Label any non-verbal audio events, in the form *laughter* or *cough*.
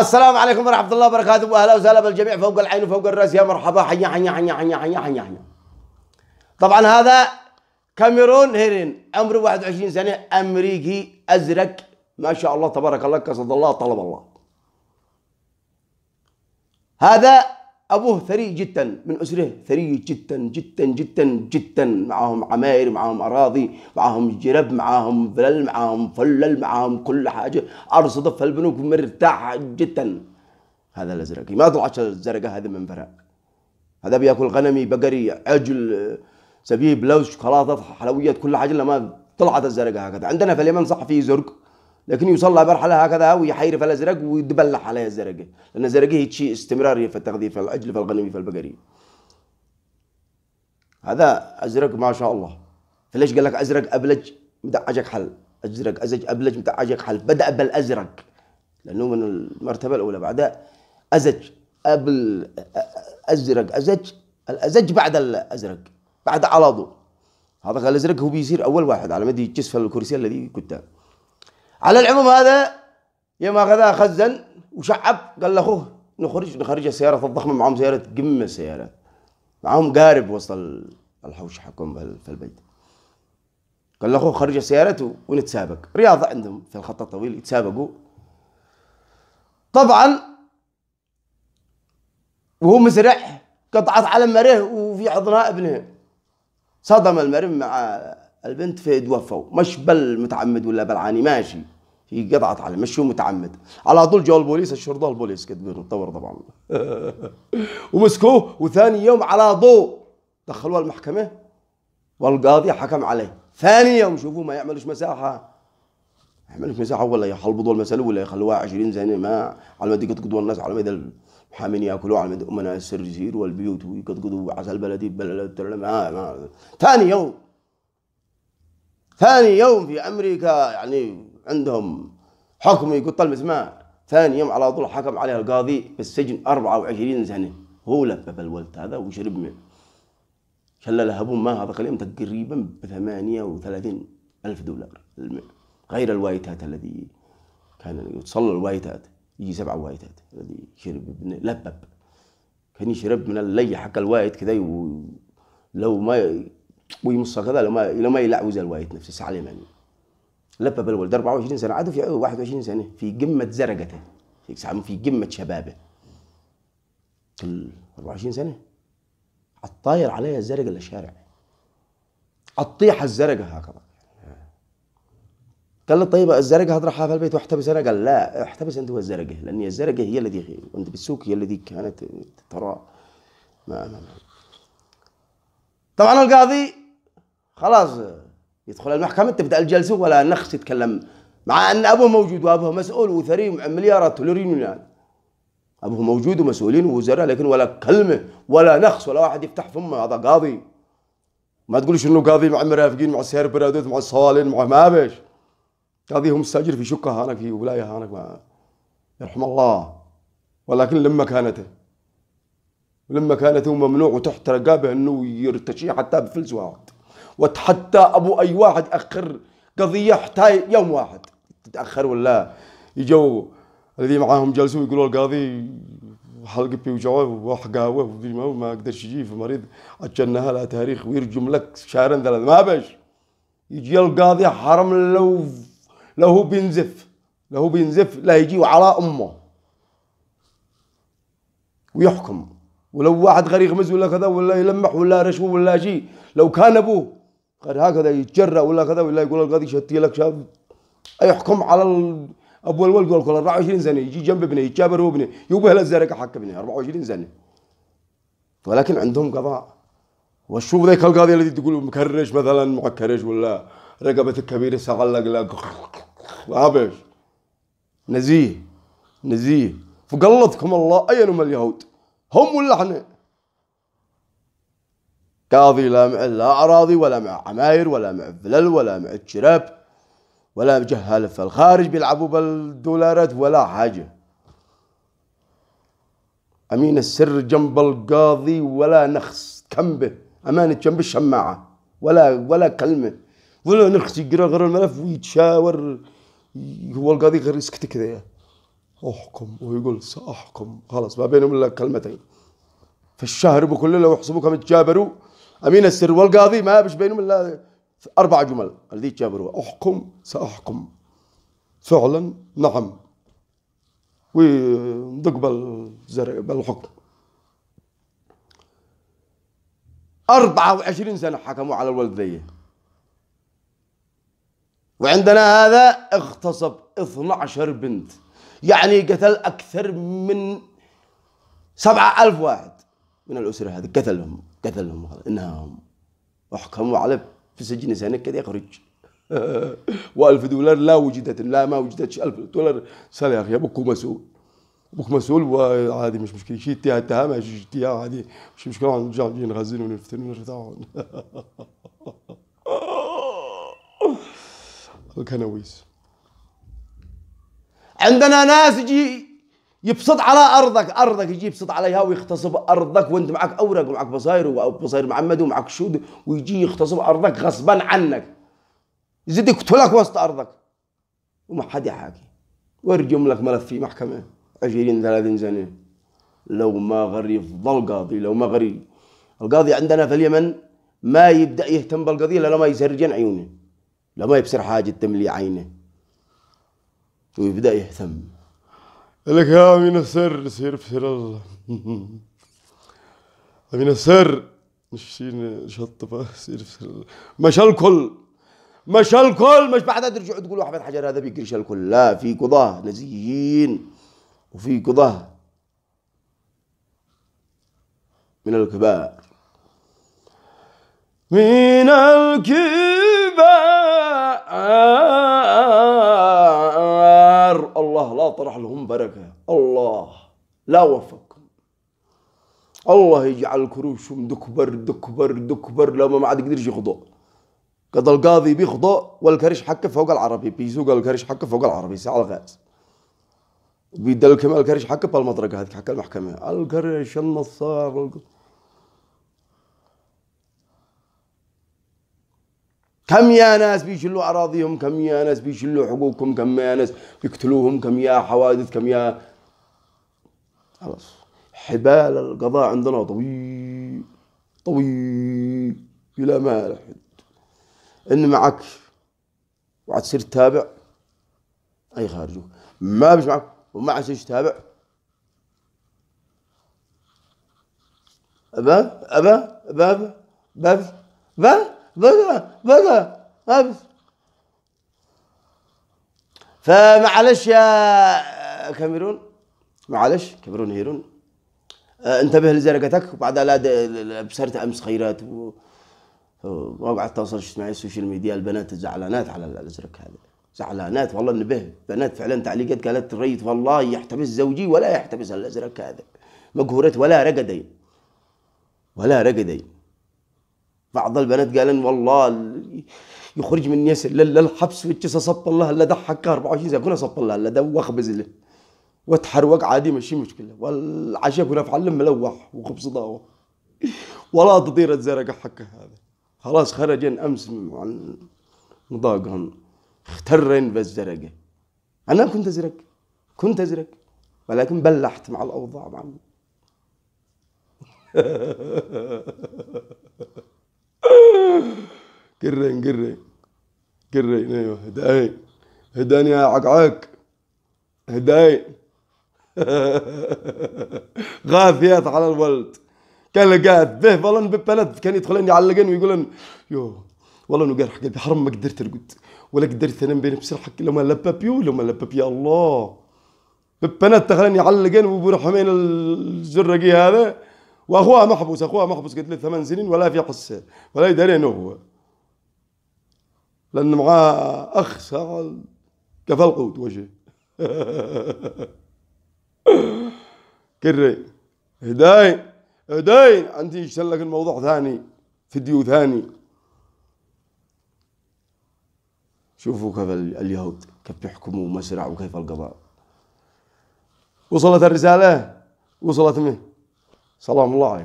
السلام عليكم ورحمه الله وبركاته واهلا وسهلا بالجميع فوق العين وفوق الراس يا مرحبا حيا حيا حيا حيا حيا حيا حيا طبعا هذا كاميرون هيرين عمره 21 سنه امريكي ازرق ما شاء الله تبارك الله كسد الله طلب الله هذا ابوه ثري جدا من اسره ثري جدا جدا جدا جدا معاهم عماير معاهم اراضي معاهم جرب معاهم فلل معاهم فلل معاهم كل حاجه ارصد في البنوك مرتاح جدا هذا الازرقي ما طلعت الزرقاء هذا من فرع هذا بياكل غنمي بقري عجل زبيب لوز شوكولاته حلويات كل حاجه لما طلعت الزرقاء هكذا عندنا في اليمن صح في زرق لكن يصلى برحلة هكذا ويحيرف في الأزرق ويدبلح عليها الزرقة لأن الزرقة هي شيء استمرارية في التغذية في العجل في الغنم في البقري هذا أزرق ما شاء الله فليش قال لك أزرق أبلج مدعجك حل أزرق أزج أبلج مدعجك حل بدأ بالأزرق لأنه من المرتبة الأولى بعدها أزج أبل أزرق أزج الأزج بعد الأزرق بعد على ضوء هذا الأزرق هو بيصير أول واحد على مدى جسف الكرسي الذي كتاب على العموم هذا يوم أخذها خزن وشعب قال لاخوه نخرج نخرج السيارات الضخمة معهم سيارة قمة سيارات معهم قارب وصل الحوش حقهم في البيت قال لاخوه خرج السيارات ونتسابق رياضة عندهم في الخط الطويل يتسابقوا طبعا وهو مسرع قطعت على مريه وفي حضنها ابنه صدم المرم مع البنت في توفوا مش بل متعمد ولا بلعاني ماشي على عليه هو متعمد على طول جو البوليس الشرطه البوليس قد متطور طبعا *laughs* ومسكوه وثاني يوم على ضوء دخلوه المحكمه والقاضي حكم عليه ثاني يوم شوفوا ما يعملوش مساحه يعملوش مساحه ولا يخلبطوا المسألة ولا يخلوها 20 سنه ما على ما يقدقدوا الناس على مدى المحامين ياكلوا على مدى امناء السر والبيوت ويقدقدوا عسل بلدي بلد ما ما ثاني يوم ثاني يوم في امريكا يعني عندهم حكم يقول طلب زمان ثاني يوم على طول حكم عليه القاضي بالسجن 24 سنه هو لبب الولد هذا وشرب منه شللها ابو ما هذا قليل تقريبا ب 38 ألف دولار غير الوايتات الذي كان يتصلى الوايتات يجي سبع وايتات الذي شرب ابنه لبب كان يشرب من اللي حق الوايت كذا لو ما ويمصها كذا لو ما لو ما يلعوز الوايت نفسه عليه يعني لبى بالولد 24 سنه عاد في 21 سنه في قمه زرقته في قمه شبابه كل 24 سنه الطاير عليها الزرق للشارع الطيحه الزرقة هكذا قال له طيب الزرقة هطرحها في البيت واحتبس انا قال لا احتبس انت والزرقة لان الزرقة هي التي انت بالسوق هي التي كانت ترى ما, ما, ما. طبعا القاضي خلاص يدخل المحكمة تبدأ الجلسة ولا نخس يتكلم مع أن أبوه موجود وأبوه مسؤول وثري مليارات دولارين أبوه موجود ومسؤولين ووزراء لكن ولا كلمة ولا نخس ولا واحد يفتح فمه هذا قاضي ما تقولش انه قاضي مع المرافقين مع السير برادوت مع الصوالين مع ما بيش قاضي هم مستاجر في شقه هناك في ولايه هناك ما يرحم الله ولكن لما كانت لما هو ممنوع وتحت رقابه انه يرتشي حتى بفلس واحد وتحتى ابو اي واحد اخر قضيه حتى يوم واحد تتاخر ولا يجوا اللي معاهم جلسوا يقولوا القاضي بي بيوجعوه وحقاوه ما اقدرش يجي في مريض اجلناها لها تاريخ ويرجم لك شهر ثلاث ما باش يجي القاضي حرم لو لو هو بينزف لو هو بينزف لا يجي وعلى امه ويحكم ولو واحد غير يغمز ولا كذا ولا يلمح ولا رشوه ولا شيء لو كان ابوه قال هكذا يتجرأ ولا كذا ولا يقول القاضي شتي لك شاب حكم على ابو الولد كل 24 سنه يجي جنب ابنه يتجابر وابنه له الزرقاء حق ابنه 24 سنه ولكن عندهم قضاء وشوف ذاك القاضي الذي تقول مكرش مثلا معكرش ولا رقبتك كبيره سغلق لك *laughs* وابش نزيه نزيه فقلتكم الله أين هم اليهود هم ولا احنا قاضي لا مع لا أراضي ولا مع عماير ولا مع فلل ولا مع الشراب ولا جهال في الخارج بيلعبوا بالدولارات ولا حاجة أمين السر جنب القاضي ولا نخس كم به أمانة جنب الشماعة ولا ولا كلمة ولا نخس يقرأ غير الملف ويتشاور هو القاضي غير يسكت كذا أحكم ويقول سأحكم خلاص ما بينهم إلا كلمتين في الشهر بكل لو يحسبوك متجابروا أمين السر والقاضي ما بش بينهم إلا أربع جمل الذي تجبروا أحكم سأحكم فعلا نعم وندق بالحكم 24 سنة حكموا على الولد ذي وعندنا هذا اغتصب 12 بنت يعني قتل أكثر من 7000 واحد من الأسرة هذه قتلهم قتلهم هذا انهم احكموا على في سجن سنه كذا يخرج *laughs* و1000 دولار لا وجدت لا ما وجدتش 1000 دولار سال يا اخي ابوك مسؤول ابوك مسؤول وعادي مش مشكله شيء اتهام اتهام شي عادي مش مشكله نرجع نجي نغزل ونفتن ونرتاحون *laughs* الكنويس عندنا ناس يجي يبسط على ارضك ارضك يجي يبسط عليها ويغتصب ارضك وانت معك اوراق ومعك بصاير وبصاير معمد ومعك شود ويجي يغتصب ارضك غصبا عنك يزيد يقتلك وسط ارضك وما حد يحاكي ويرجم لك ملف في محكمه 20 30 سنه لو ما غري يفضل قاضي لو ما غري القاضي عندنا في اليمن ما يبدا يهتم بالقضيه الا لما يسرجن عيونه لما يبصر حاجه تملي عينه ويبدا يهتم لك يا أمين السر سير سير الله *laughs* أمين السر مش شطفة سير سير الله مشى الكل مشى الكل مش بعدها ترجعوا تقولوا احمد حجر هذا بيقرش الكل لا في قضاة نزيهين وفي قضاة من الكبار من الكبار الله طرح لهم بركة الله لا وفقكم الله يجعل كروشهم دكبر دكبر دكبر لو ما عاد يقدرش يخضع قد القاضي بيخضع والكرش حكه فوق العربي بيسوق الكرش حكه فوق العربي ساعة الغاز بيدل كمال الكرش حكه بالمطرقة هذيك حكه المحكمة الكرش النصار كم يا ناس بيشلوا أراضيهم كم يا ناس بيشلوا حقوقهم كم يا ناس بيقتلوهم كم يا حوادث كم يا خلاص حبال القضاء عندنا طويل طويل إلى ما لا حد إن معك تصير تتابع أي خارجوك ما بيش معك وما عاد تصير تتابع أبا أبا أبا أبا أبا, أبا. بقى بقى أبس. فمعلش يا كاميرون معلش كاميرون هيرون آه، انتبه لزرقتك وبعدها لا ابصرت امس خيرات و... وقعدت تواصل معي السوشيال ميديا البنات زعلانات على الازرق هذا زعلانات والله انبه بنات فعلا تعليقات قالت الريت والله يحتبس زوجي ولا يحتبس الازرق هذا مقهورات ولا رقدين ولا رقدين بعض البنات قالن والله يخرج من يسر للحبس ويتشس صب الله الا ضحك 24 ساعه كنا صب الله الا دوخ واخبز له عادي ماشي مشكله والعشاء كنا في علم ملوح وخبز ضاوه ولا تطير الزرقة حق هذا خلاص خرجن امس عن نطاقهم اخترن بالزرقه انا كنت ازرق كنت ازرق ولكن بلحت مع الاوضاع مع *laughs* قرين قرين قرين ايوه هداي هداني يا عقعق هداي غاثيات على الولد كان قاعد به والله ببلد كان يدخلني يعلقني ويقول يو والله انه قرح قلبي حرام ما قدرت ارقد ولا قدرت انام بين بسرعه لما لبابي ولما لبب يا الله ببنات دخلني يعلقني وبروح رحمين الزرقي هذا واخوها محبوس اخوها محبوس قلت له ثمان سنين ولا في حس ولا يدري انه هو لان معاه اخ صار كفى القوت وجهه *laughs* كري هداي هداي انت يشتغل لك الموضوع ثاني فيديو ثاني شوفوا كيف اليهود كيف يحكموا مسرع وكيف القضاء وصلت الرسالة وصلت منه سلام الله عليكم